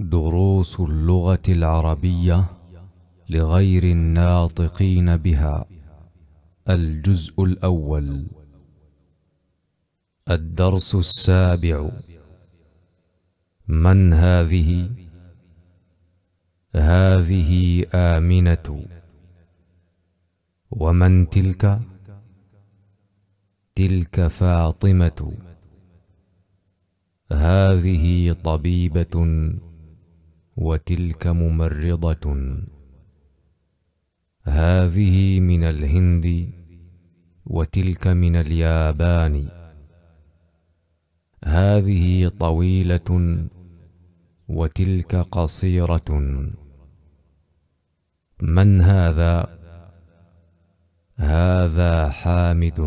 دروس اللغة العربية لغير الناطقين بها الجزء الأول الدرس السابع من هذه؟ هذه آمنة ومن تلك؟ تلك فاطمة هذه طبيبة وتلك ممرضة هذه من الهند وتلك من اليابان هذه طويلة وتلك قصيرة من هذا؟ هذا حامد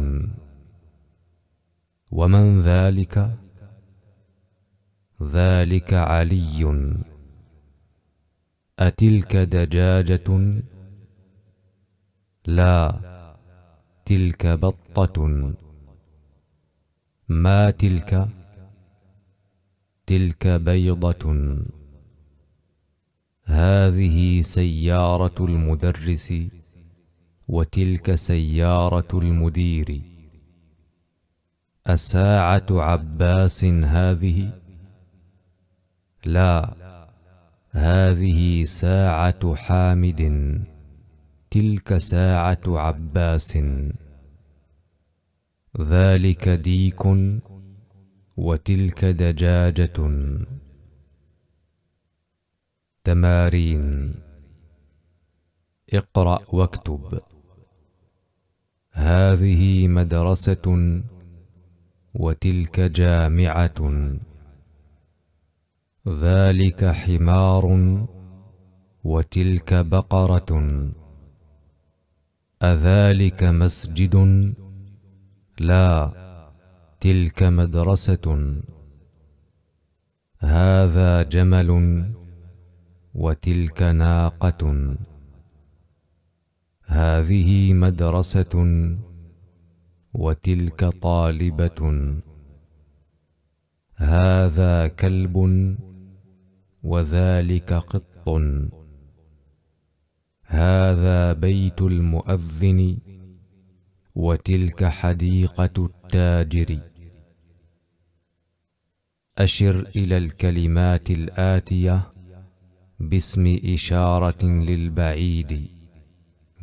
ومن ذلك؟ ذلك علي أتلك دجاجة لا تلك بطة ما تلك تلك بيضة هذه سيارة المدرس وتلك سيارة المدير أساعة عباس هذه لا هذه ساعة حامد تلك ساعة عباس ذلك ديك وتلك دجاجة تمارين اقرأ واكتب هذه مدرسة وتلك جامعة ذلك حمار وتلك بقرة أذلك مسجد لا تلك مدرسة هذا جمل وتلك ناقة هذه مدرسة وتلك طالبة هذا كلب وذلك قط هذا بيت المؤذن وتلك حديقة التاجر أشر إلى الكلمات الآتية باسم إشارة للبعيد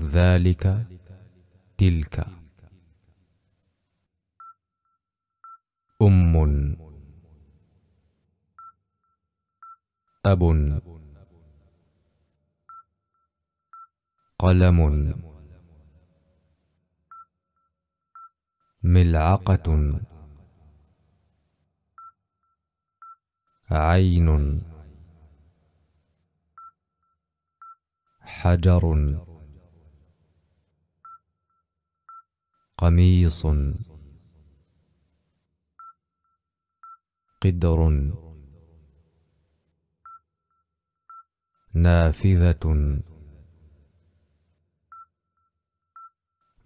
ذلك تلك أم أب قلم ملعقة عين حجر قميص قدر نافذة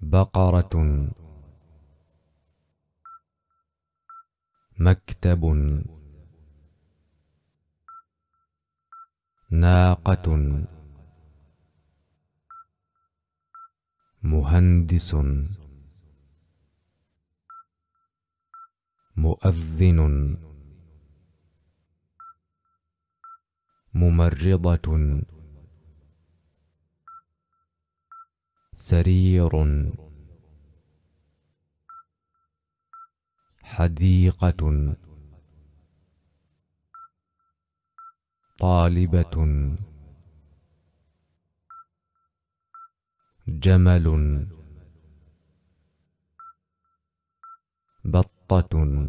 بقرة مكتب ناقة مهندس مؤذن ممرضة سرير حديقة طالبة جمل بطة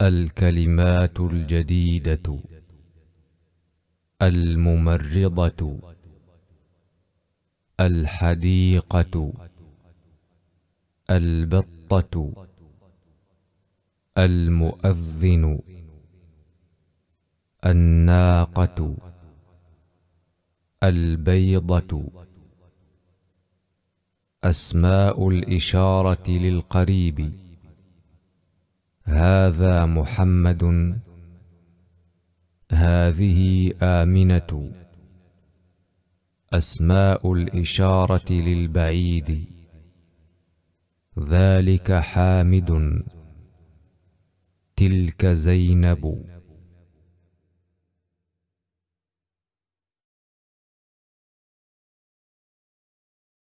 الكلمات الجديدة الممرضة الحديقة البطة المؤذن الناقة البيضة أسماء الإشارة للقريب هذا محمد هذه امنه اسماء الاشاره للبعيد ذلك حامد تلك زينب